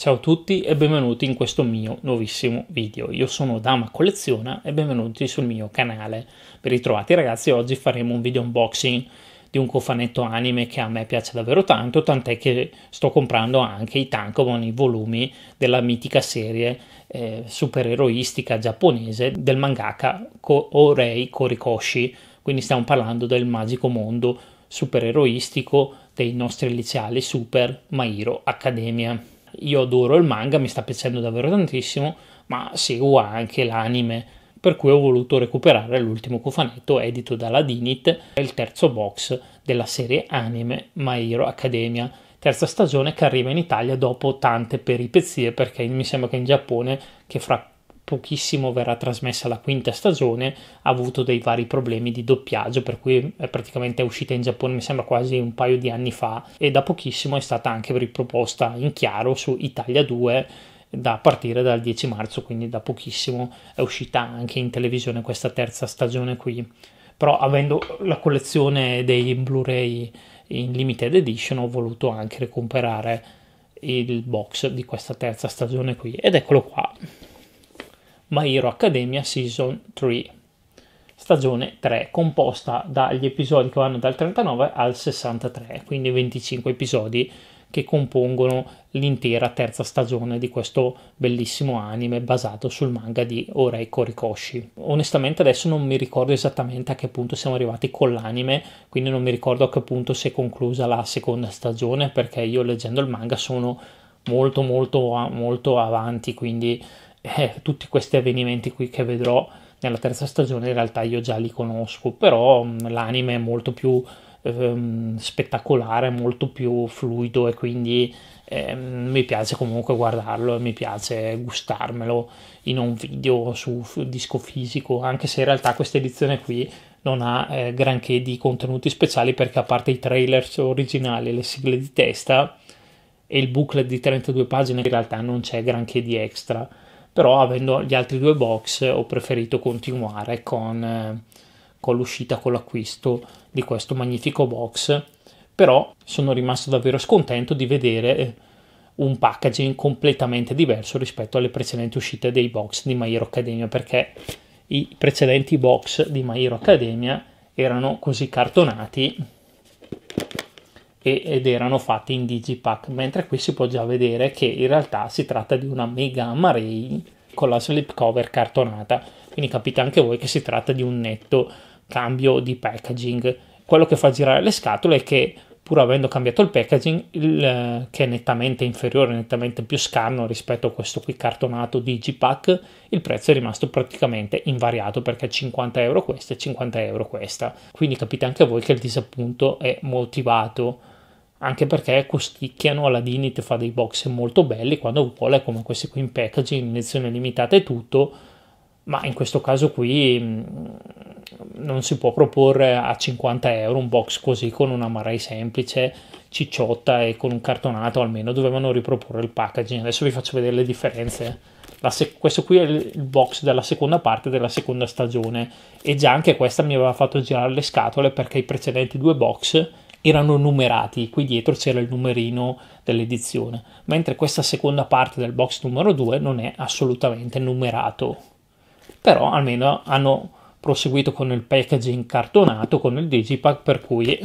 Ciao a tutti e benvenuti in questo mio nuovissimo video. Io sono Dama Colleziona e benvenuti sul mio canale. Ben ritrovati ragazzi, oggi faremo un video unboxing di un cofanetto anime che a me piace davvero tanto, tant'è che sto comprando anche i tankobon, i volumi della mitica serie eh, supereroistica giapponese del mangaka Ko- Orei Korikoshi, quindi stiamo parlando del magico mondo supereroistico dei nostri liceali Super Mairo Academia. Io adoro il manga, mi sta piacendo davvero tantissimo, ma seguo anche l'anime, per cui ho voluto recuperare l'ultimo cofanetto edito dalla Dinit, il terzo box della serie anime My Hero Academia, terza stagione che arriva in Italia dopo tante peripezie, perché mi sembra che in Giappone, che fra pochissimo verrà trasmessa la quinta stagione, ha avuto dei vari problemi di doppiaggio, per cui è praticamente uscita in Giappone mi sembra quasi un paio di anni fa e da pochissimo è stata anche riproposta in chiaro su Italia 2 da partire dal 10 marzo, quindi da pochissimo è uscita anche in televisione questa terza stagione qui. Però avendo la collezione dei Blu-ray in limited edition ho voluto anche recuperare il box di questa terza stagione qui ed eccolo qua My Hero Academia Season 3, stagione 3, composta dagli episodi che vanno dal 39 al 63, quindi 25 episodi che compongono l'intera terza stagione di questo bellissimo anime basato sul manga di Orei Korikoshi. Onestamente adesso non mi ricordo esattamente a che punto siamo arrivati con l'anime, quindi non mi ricordo a che punto si è conclusa la seconda stagione perché io leggendo il manga sono molto molto molto avanti, quindi eh, tutti questi avvenimenti qui che vedrò nella terza stagione in realtà io già li conosco, però mh, mm, l'anime è molto più ehm, spettacolare, molto più fluido e quindi ehm, mi piace comunque guardarlo e mi piace gustarmelo in un video su f- disco fisico, anche se in realtà questa edizione qui non ha eh, granché di contenuti speciali perché a parte i trailer originali e le sigle di testa e il booklet di 32 pagine in realtà non c'è granché di extra però avendo gli altri due box ho preferito continuare con, eh, con l'uscita, con l'acquisto di questo magnifico box, però sono rimasto davvero scontento di vedere eh, un packaging completamente diverso rispetto alle precedenti uscite dei box di My Hero Academia perché i precedenti box di My Hero Academia erano così cartonati ed erano fatti in digipack, mentre qui si può già vedere che in realtà si tratta di una mega Amaray con la slipcover cartonata, quindi capite anche voi che si tratta di un netto cambio di packaging. Quello che fa girare le scatole è che pur avendo cambiato il packaging, il, eh, che è nettamente inferiore, nettamente più scarno rispetto a questo qui cartonato Digipack, il prezzo è rimasto praticamente invariato perché 50 euro questa e 50 euro questa. Quindi capite anche voi che il disappunto è motivato anche perché costicchiano alla Dinit fa dei box molto belli quando vuole come questi qui in packaging in edizione limitata e tutto ma in questo caso qui mm, non si può proporre a 50 euro un box così con una Marai semplice cicciotta e con un cartonato almeno dovevano riproporre il packaging adesso vi faccio vedere le differenze sec- questo qui è il box della seconda parte della seconda stagione e già anche questa mi aveva fatto girare le scatole perché i precedenti due box erano numerati, qui dietro c'era il numerino dell'edizione, mentre questa seconda parte del box numero 2 non è assolutamente numerato. Però almeno hanno proseguito con il packaging cartonato con il digipack per cui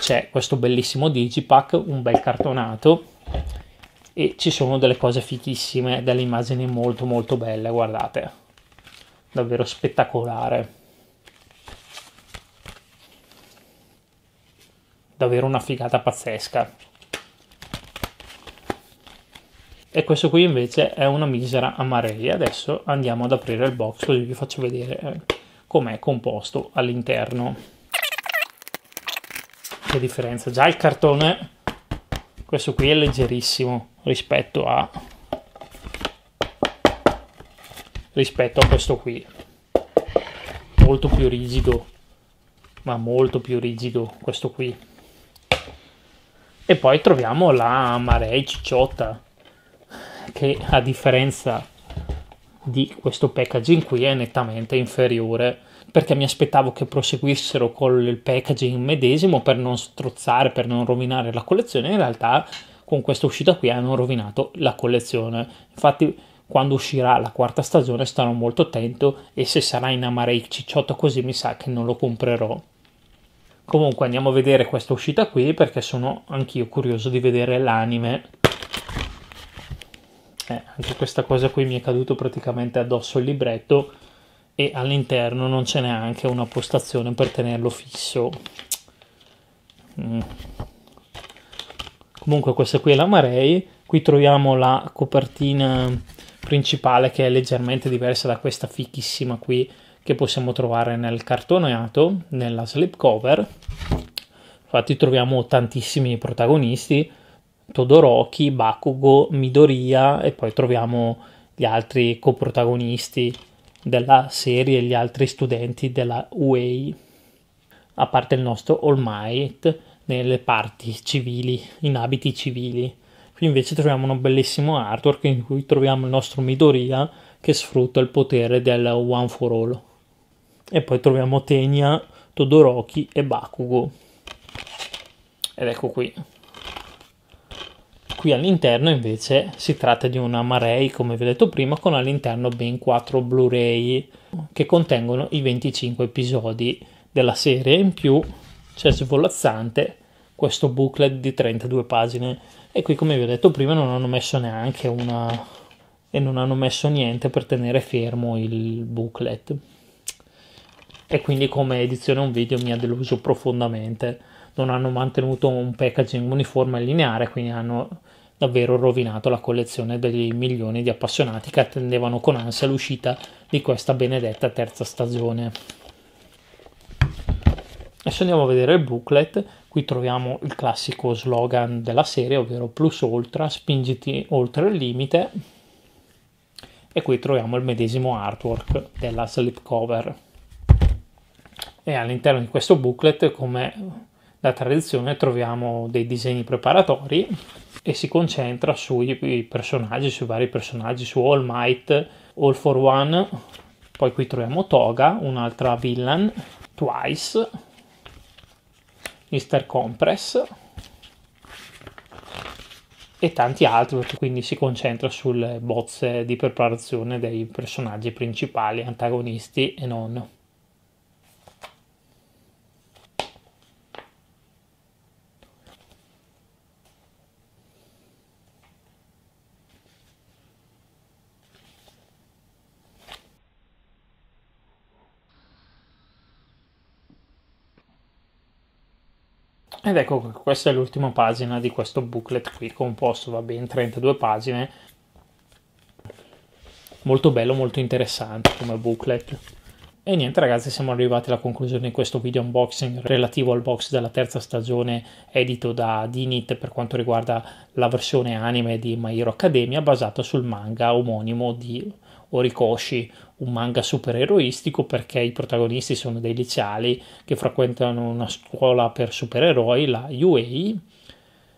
c'è questo bellissimo digipack, un bel cartonato e ci sono delle cose fichissime, delle immagini molto molto belle, guardate. Davvero spettacolare. davvero una figata pazzesca. E questo qui invece è una misera amarelli. Adesso andiamo ad aprire il box così vi faccio vedere eh, com'è composto all'interno. Che differenza, già il cartone, questo qui è leggerissimo rispetto a, rispetto a questo qui. Molto più rigido, ma molto più rigido questo qui. E poi troviamo la Marei Cicciotta, che a differenza di questo packaging qui è nettamente inferiore perché mi aspettavo che proseguissero con il packaging medesimo per non strozzare, per non rovinare la collezione. In realtà con questa uscita qui hanno rovinato la collezione. Infatti quando uscirà la quarta stagione starò molto attento e se sarà in Amarei Cicciotto così mi sa che non lo comprerò. Comunque andiamo a vedere questa uscita qui perché sono anch'io curioso di vedere l'anime. Eh, anche questa cosa qui mi è caduto praticamente addosso il libretto e all'interno non c'è neanche una postazione per tenerlo fisso. Mm. Comunque questa qui è la Marei, qui troviamo la copertina principale che è leggermente diversa da questa fichissima qui che possiamo trovare nel cartoneato, nella slipcover. Infatti troviamo tantissimi protagonisti, Todoroki, Bakugo, Midoriya e poi troviamo gli altri coprotagonisti della serie gli altri studenti della UEI, a parte il nostro All Might nelle parti civili, in abiti civili. Qui invece troviamo un bellissimo artwork in cui troviamo il nostro Midoriya che sfrutta il potere del One for All e poi troviamo Tenia, Todoroki e Bakugo. Ed ecco qui. Qui all'interno invece si tratta di una Marei, come vi ho detto prima, con all'interno ben 4 Blu-ray che contengono i 25 episodi della serie. In più c'è svolazzante questo booklet di 32 pagine. E qui, come vi ho detto prima, non hanno messo neanche una. e non hanno messo niente per tenere fermo il booklet e quindi come edizione un video mi ha deluso profondamente. Non hanno mantenuto un packaging uniforme e lineare, quindi hanno davvero rovinato la collezione degli milioni di appassionati che attendevano con ansia l'uscita di questa benedetta terza stagione. Adesso andiamo a vedere il booklet, qui troviamo il classico slogan della serie, ovvero Plus Ultra, spingiti oltre il limite, e qui troviamo il medesimo artwork della slipcover e all'interno di questo booklet, come da tradizione, troviamo dei disegni preparatori e si concentra sui personaggi, sui vari personaggi, su All Might, All for One, poi qui troviamo Toga, un'altra villain, Twice, Mr. Compress e tanti altri, quindi si concentra sulle bozze di preparazione dei personaggi principali, antagonisti e non. Ed ecco, questa è l'ultima pagina di questo booklet qui, composto va bene 32 pagine. Molto bello, molto interessante come booklet. E niente ragazzi, siamo arrivati alla conclusione di questo video unboxing relativo al box della terza stagione edito da Dinit per quanto riguarda la versione anime di My Hero Academia basata sul manga omonimo di Horikoshi, un manga supereroistico perché i protagonisti sono dei liceali che frequentano una scuola per supereroi, la UA,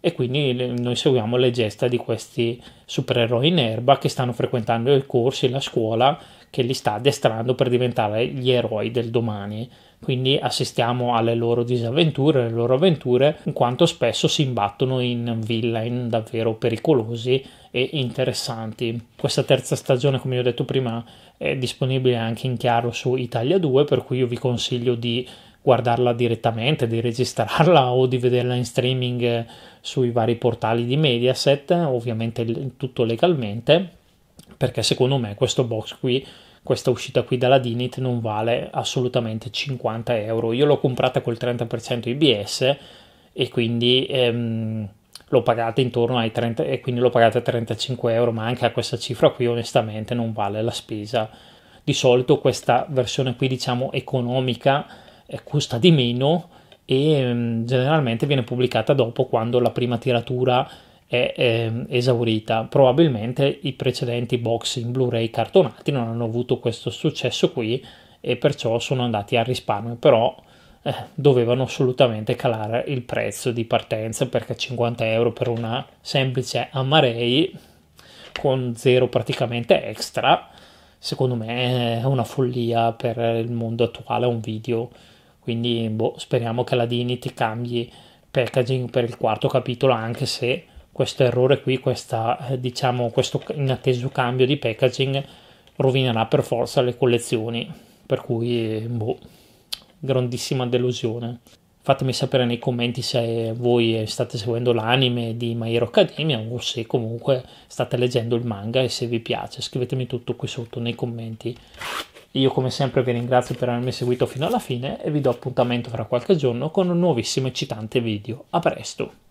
e quindi noi seguiamo le gesta di questi supereroi in erba che stanno frequentando i corsi, la scuola che li sta addestrando per diventare gli eroi del domani. Quindi assistiamo alle loro disavventure, alle loro avventure, in quanto spesso si imbattono in villain davvero pericolosi e interessanti. Questa terza stagione, come ho detto prima, è disponibile anche in chiaro su Italia 2, per cui io vi consiglio di guardarla direttamente, di registrarla o di vederla in streaming sui vari portali di Mediaset, ovviamente tutto legalmente perché secondo me questo box qui questa uscita qui dalla Dinit non vale assolutamente 50 euro io l'ho comprata col 30% IBS e quindi ehm, l'ho pagata intorno ai 30 e quindi l'ho pagata 35 euro ma anche a questa cifra qui onestamente non vale la spesa di solito questa versione qui diciamo economica eh, costa di meno e ehm, generalmente viene pubblicata dopo quando la prima tiratura è, è esaurita. Probabilmente i precedenti box in Blu-ray cartonati non hanno avuto questo successo qui e perciò sono andati a risparmio, però eh, dovevano assolutamente calare il prezzo di partenza perché 50 euro per una semplice Amarei con zero praticamente extra, secondo me è una follia per il mondo attuale, un video. Quindi boh, speriamo che la Dini ti cambi packaging per il quarto capitolo, anche se questo errore qui, questa, eh, diciamo, questo inatteso cambio di packaging rovinerà per forza le collezioni, per cui, boh, grandissima delusione. Fatemi sapere nei commenti se voi state seguendo l'anime di My Hero Academia o se comunque state leggendo il manga e se vi piace. Scrivetemi tutto qui sotto nei commenti. Io come sempre vi ringrazio per avermi seguito fino alla fine e vi do appuntamento fra qualche giorno con un nuovissimo eccitante video. A presto!